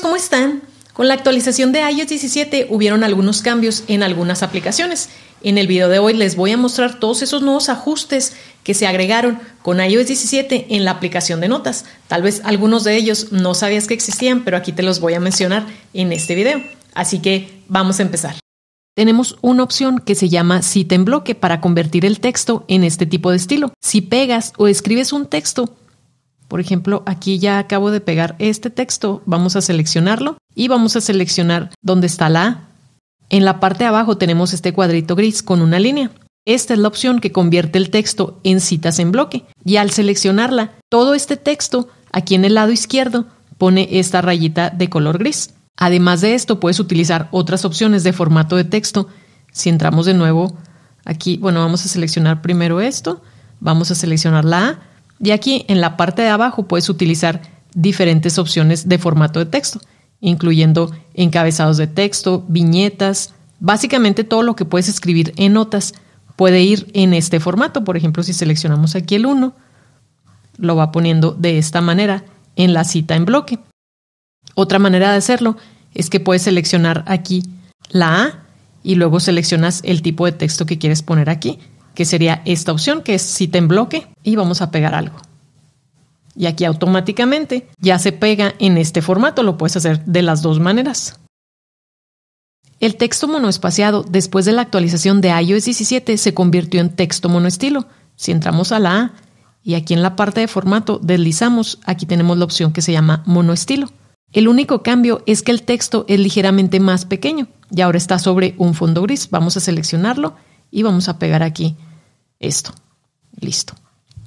¿cómo están? Con la actualización de iOS 17 hubieron algunos cambios en algunas aplicaciones. En el video de hoy les voy a mostrar todos esos nuevos ajustes que se agregaron con iOS 17 en la aplicación de notas. Tal vez algunos de ellos no sabías que existían, pero aquí te los voy a mencionar en este video. Así que vamos a empezar. Tenemos una opción que se llama cita en bloque para convertir el texto en este tipo de estilo. Si pegas o escribes un texto, por ejemplo, aquí ya acabo de pegar este texto, vamos a seleccionarlo y vamos a seleccionar dónde está la A. En la parte de abajo tenemos este cuadrito gris con una línea. Esta es la opción que convierte el texto en citas en bloque y al seleccionarla, todo este texto aquí en el lado izquierdo pone esta rayita de color gris. Además de esto, puedes utilizar otras opciones de formato de texto. Si entramos de nuevo aquí, bueno, vamos a seleccionar primero esto, vamos a seleccionar la A y aquí en la parte de abajo puedes utilizar diferentes opciones de formato de texto, incluyendo encabezados de texto, viñetas, básicamente todo lo que puedes escribir en notas puede ir en este formato. Por ejemplo, si seleccionamos aquí el 1, lo va poniendo de esta manera en la cita en bloque. Otra manera de hacerlo es que puedes seleccionar aquí la A y luego seleccionas el tipo de texto que quieres poner aquí que sería esta opción, que es cita en bloque y vamos a pegar algo. Y aquí automáticamente ya se pega en este formato, lo puedes hacer de las dos maneras. El texto monoespaciado después de la actualización de iOS 17 se convirtió en texto monoestilo. Si entramos a la A y aquí en la parte de formato deslizamos, aquí tenemos la opción que se llama monoestilo. El único cambio es que el texto es ligeramente más pequeño y ahora está sobre un fondo gris. Vamos a seleccionarlo y vamos a pegar aquí esto. Listo.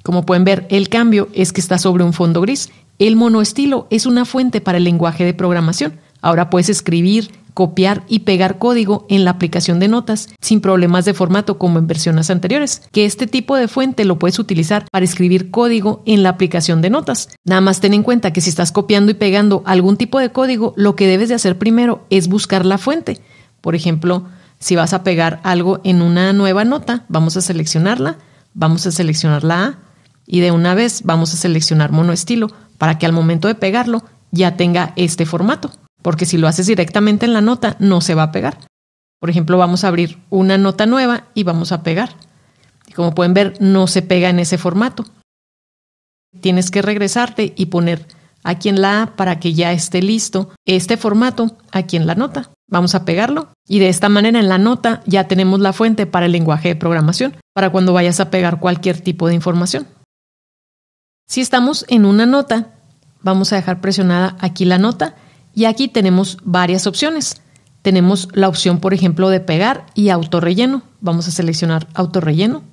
Como pueden ver, el cambio es que está sobre un fondo gris. El monoestilo es una fuente para el lenguaje de programación. Ahora puedes escribir, copiar y pegar código en la aplicación de notas sin problemas de formato como en versiones anteriores, que este tipo de fuente lo puedes utilizar para escribir código en la aplicación de notas. Nada más ten en cuenta que si estás copiando y pegando algún tipo de código, lo que debes de hacer primero es buscar la fuente. Por ejemplo, si vas a pegar algo en una nueva nota, vamos a seleccionarla, vamos a seleccionar la A y de una vez vamos a seleccionar monoestilo para que al momento de pegarlo ya tenga este formato, porque si lo haces directamente en la nota no se va a pegar. Por ejemplo, vamos a abrir una nota nueva y vamos a pegar. como pueden ver, no se pega en ese formato. Tienes que regresarte y poner aquí en la A para que ya esté listo este formato aquí en la nota. Vamos a pegarlo y de esta manera en la nota ya tenemos la fuente para el lenguaje de programación, para cuando vayas a pegar cualquier tipo de información. Si estamos en una nota, vamos a dejar presionada aquí la nota y aquí tenemos varias opciones. Tenemos la opción, por ejemplo, de pegar y autorrelleno. Vamos a seleccionar autorrelleno.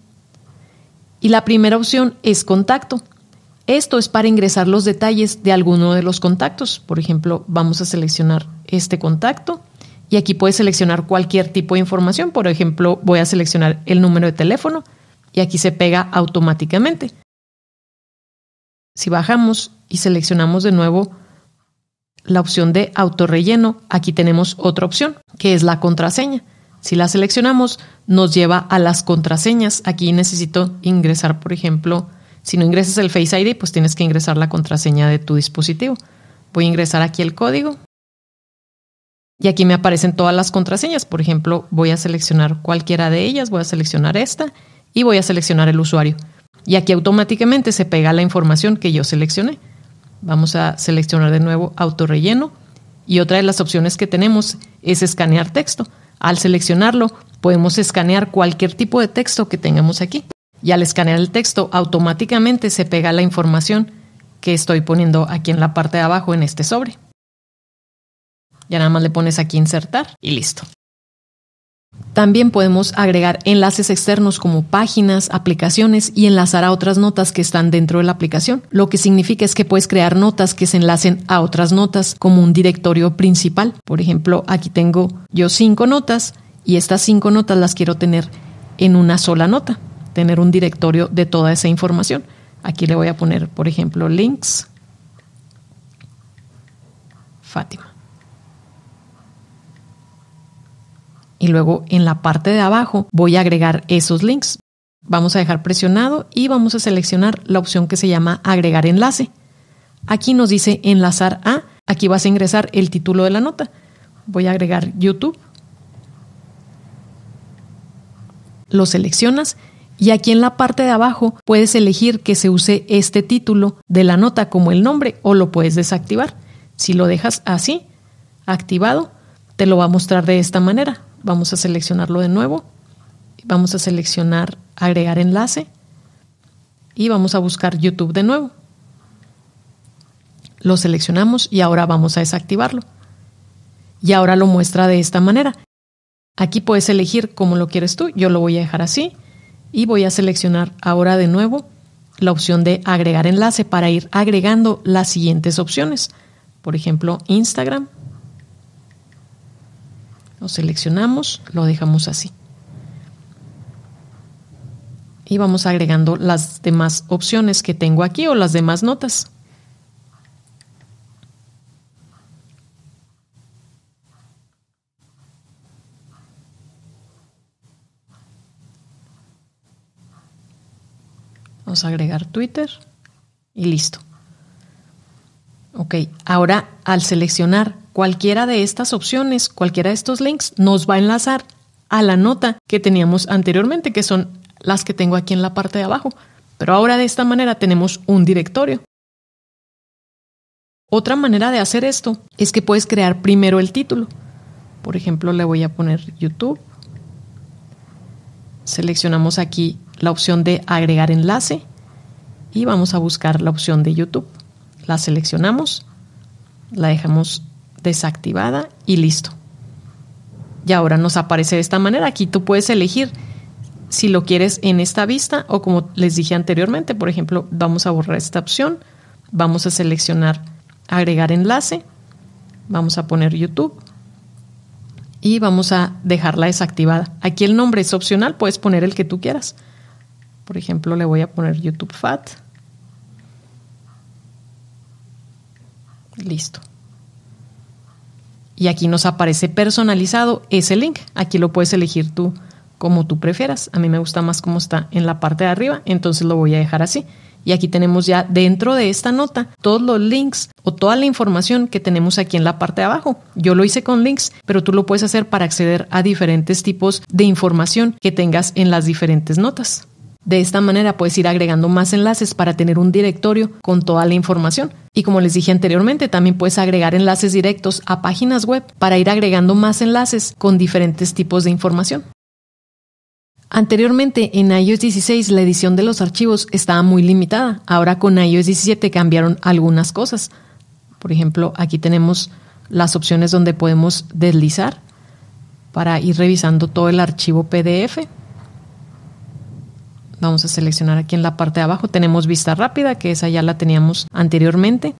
Y la primera opción es contacto. Esto es para ingresar los detalles de alguno de los contactos. Por ejemplo, vamos a seleccionar este contacto y aquí puedes seleccionar cualquier tipo de información. Por ejemplo, voy a seleccionar el número de teléfono y aquí se pega automáticamente. Si bajamos y seleccionamos de nuevo la opción de autorrelleno, aquí tenemos otra opción, que es la contraseña. Si la seleccionamos, nos lleva a las contraseñas. Aquí necesito ingresar, por ejemplo, si no ingresas el Face ID, pues tienes que ingresar la contraseña de tu dispositivo. Voy a ingresar aquí el código y aquí me aparecen todas las contraseñas. Por ejemplo, voy a seleccionar cualquiera de ellas, voy a seleccionar esta y voy a seleccionar el usuario. Y aquí automáticamente se pega la información que yo seleccioné. Vamos a seleccionar de nuevo autorrelleno. Y otra de las opciones que tenemos es escanear texto. Al seleccionarlo, podemos escanear cualquier tipo de texto que tengamos aquí. Y al escanear el texto, automáticamente se pega la información que estoy poniendo aquí en la parte de abajo en este sobre. Ya nada más le pones aquí insertar y listo. También podemos agregar enlaces externos como páginas, aplicaciones y enlazar a otras notas que están dentro de la aplicación. Lo que significa es que puedes crear notas que se enlacen a otras notas como un directorio principal. Por ejemplo, aquí tengo yo cinco notas y estas cinco notas las quiero tener en una sola nota, tener un directorio de toda esa información. Aquí le voy a poner, por ejemplo, links. Fátima. y luego en la parte de abajo voy a agregar esos links. Vamos a dejar presionado y vamos a seleccionar la opción que se llama agregar enlace. Aquí nos dice enlazar a, aquí vas a ingresar el título de la nota. Voy a agregar YouTube. Lo seleccionas y aquí en la parte de abajo puedes elegir que se use este título de la nota como el nombre o lo puedes desactivar. Si lo dejas así, activado, te lo va a mostrar de esta manera. Vamos a seleccionarlo de nuevo. Vamos a seleccionar agregar enlace. Y vamos a buscar YouTube de nuevo. Lo seleccionamos y ahora vamos a desactivarlo. Y ahora lo muestra de esta manera. Aquí puedes elegir cómo lo quieres tú. Yo lo voy a dejar así y voy a seleccionar ahora de nuevo la opción de agregar enlace para ir agregando las siguientes opciones. Por ejemplo, Instagram, lo seleccionamos, lo dejamos así. Y vamos agregando las demás opciones que tengo aquí o las demás notas. Vamos a agregar Twitter y listo. Ok, ahora al seleccionar Cualquiera de estas opciones, cualquiera de estos links nos va a enlazar a la nota que teníamos anteriormente, que son las que tengo aquí en la parte de abajo. Pero ahora de esta manera tenemos un directorio. Otra manera de hacer esto es que puedes crear primero el título. Por ejemplo, le voy a poner YouTube. Seleccionamos aquí la opción de agregar enlace y vamos a buscar la opción de YouTube. La seleccionamos, la dejamos desactivada y listo. Y ahora nos aparece de esta manera. Aquí tú puedes elegir si lo quieres en esta vista o como les dije anteriormente, por ejemplo, vamos a borrar esta opción, vamos a seleccionar agregar enlace, vamos a poner YouTube y vamos a dejarla desactivada. Aquí el nombre es opcional, puedes poner el que tú quieras. Por ejemplo, le voy a poner YouTube Fat. Listo y aquí nos aparece personalizado ese link. Aquí lo puedes elegir tú como tú prefieras. A mí me gusta más como está en la parte de arriba, entonces lo voy a dejar así. Y aquí tenemos ya dentro de esta nota todos los links o toda la información que tenemos aquí en la parte de abajo. Yo lo hice con links, pero tú lo puedes hacer para acceder a diferentes tipos de información que tengas en las diferentes notas. De esta manera puedes ir agregando más enlaces para tener un directorio con toda la información. Y como les dije anteriormente, también puedes agregar enlaces directos a páginas web para ir agregando más enlaces con diferentes tipos de información. Anteriormente en iOS 16 la edición de los archivos estaba muy limitada. Ahora con iOS 17 cambiaron algunas cosas. Por ejemplo, aquí tenemos las opciones donde podemos deslizar para ir revisando todo el archivo PDF. Vamos a seleccionar aquí en la parte de abajo. Tenemos vista rápida, que esa ya la teníamos anteriormente.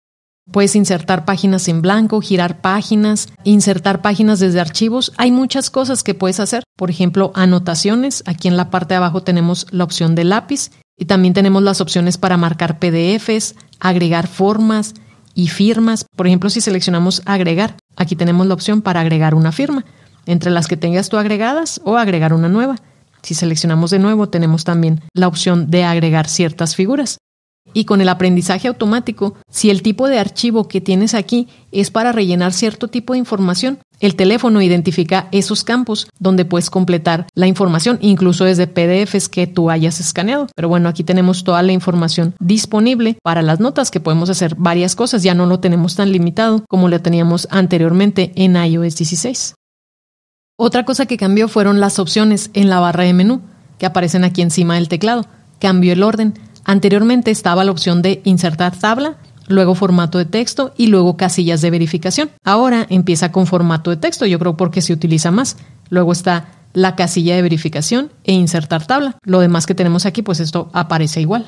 Puedes insertar páginas en blanco, girar páginas, insertar páginas desde archivos. Hay muchas cosas que puedes hacer. Por ejemplo, anotaciones. Aquí en la parte de abajo tenemos la opción de lápiz y también tenemos las opciones para marcar PDFs, agregar formas y firmas. Por ejemplo, si seleccionamos agregar, aquí tenemos la opción para agregar una firma, entre las que tengas tú agregadas o agregar una nueva. Si seleccionamos de nuevo, tenemos también la opción de agregar ciertas figuras. Y con el aprendizaje automático, si el tipo de archivo que tienes aquí es para rellenar cierto tipo de información, el teléfono identifica esos campos donde puedes completar la información, incluso desde PDFs que tú hayas escaneado. Pero bueno, aquí tenemos toda la información disponible para las notas, que podemos hacer varias cosas, ya no lo tenemos tan limitado como lo teníamos anteriormente en iOS 16. Otra cosa que cambió fueron las opciones en la barra de menú, que aparecen aquí encima del teclado. Cambió el orden. Anteriormente estaba la opción de insertar tabla, luego formato de texto y luego casillas de verificación. Ahora empieza con formato de texto, yo creo porque se utiliza más. Luego está la casilla de verificación e insertar tabla. Lo demás que tenemos aquí, pues esto aparece igual.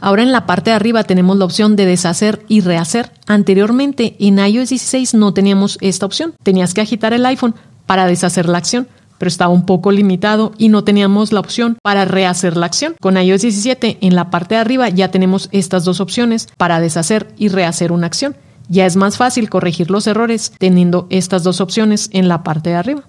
Ahora en la parte de arriba tenemos la opción de deshacer y rehacer. Anteriormente en iOS 16 no teníamos esta opción. Tenías que agitar el iPhone para deshacer la acción, pero estaba un poco limitado y no teníamos la opción para rehacer la acción. Con iOS 17 en la parte de arriba ya tenemos estas dos opciones para deshacer y rehacer una acción. Ya es más fácil corregir los errores teniendo estas dos opciones en la parte de arriba.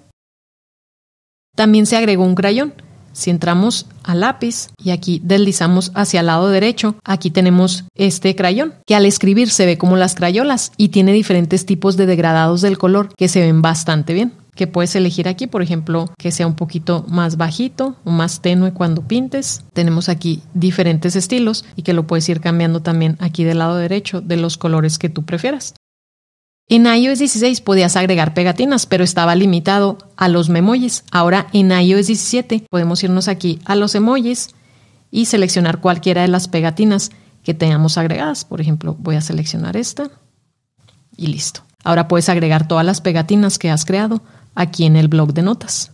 También se agregó un crayón. Si entramos a lápiz y aquí deslizamos hacia el lado derecho, aquí tenemos este crayón, que al escribir se ve como las crayolas y tiene diferentes tipos de degradados del color que se ven bastante bien que puedes elegir aquí, por ejemplo, que sea un poquito más bajito o más tenue cuando pintes. Tenemos aquí diferentes estilos y que lo puedes ir cambiando también aquí del lado derecho de los colores que tú prefieras. En iOS 16 podías agregar pegatinas, pero estaba limitado a los memojis. Ahora en iOS 17 podemos irnos aquí a los emojis y seleccionar cualquiera de las pegatinas que tengamos agregadas. Por ejemplo, voy a seleccionar esta y listo. Ahora puedes agregar todas las pegatinas que has creado aquí en el blog de notas.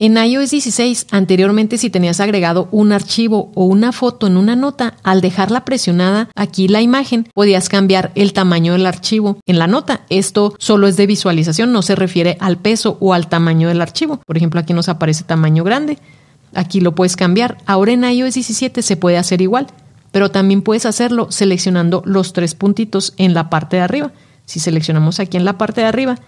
En iOS 16, anteriormente si tenías agregado un archivo o una foto en una nota, al dejarla presionada aquí la imagen, podías cambiar el tamaño del archivo en la nota. Esto solo es de visualización, no se refiere al peso o al tamaño del archivo. Por ejemplo, aquí nos aparece tamaño grande, aquí lo puedes cambiar. Ahora en iOS 17 se puede hacer igual, pero también puedes hacerlo seleccionando los tres puntitos en la parte de arriba. Si seleccionamos aquí en la parte de arriba,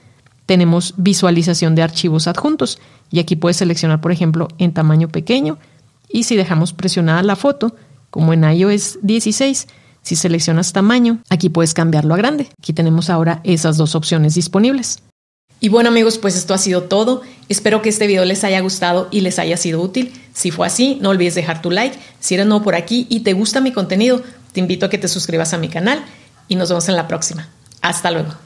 tenemos visualización de archivos adjuntos y aquí puedes seleccionar, por ejemplo, en tamaño pequeño y si dejamos presionada la foto, como en iOS 16, si seleccionas tamaño, aquí puedes cambiarlo a grande. Aquí tenemos ahora esas dos opciones disponibles. Y bueno amigos, pues esto ha sido todo. Espero que este video les haya gustado y les haya sido útil. Si fue así, no olvides dejar tu like. Si eres nuevo por aquí y te gusta mi contenido, te invito a que te suscribas a mi canal y nos vemos en la próxima. Hasta luego.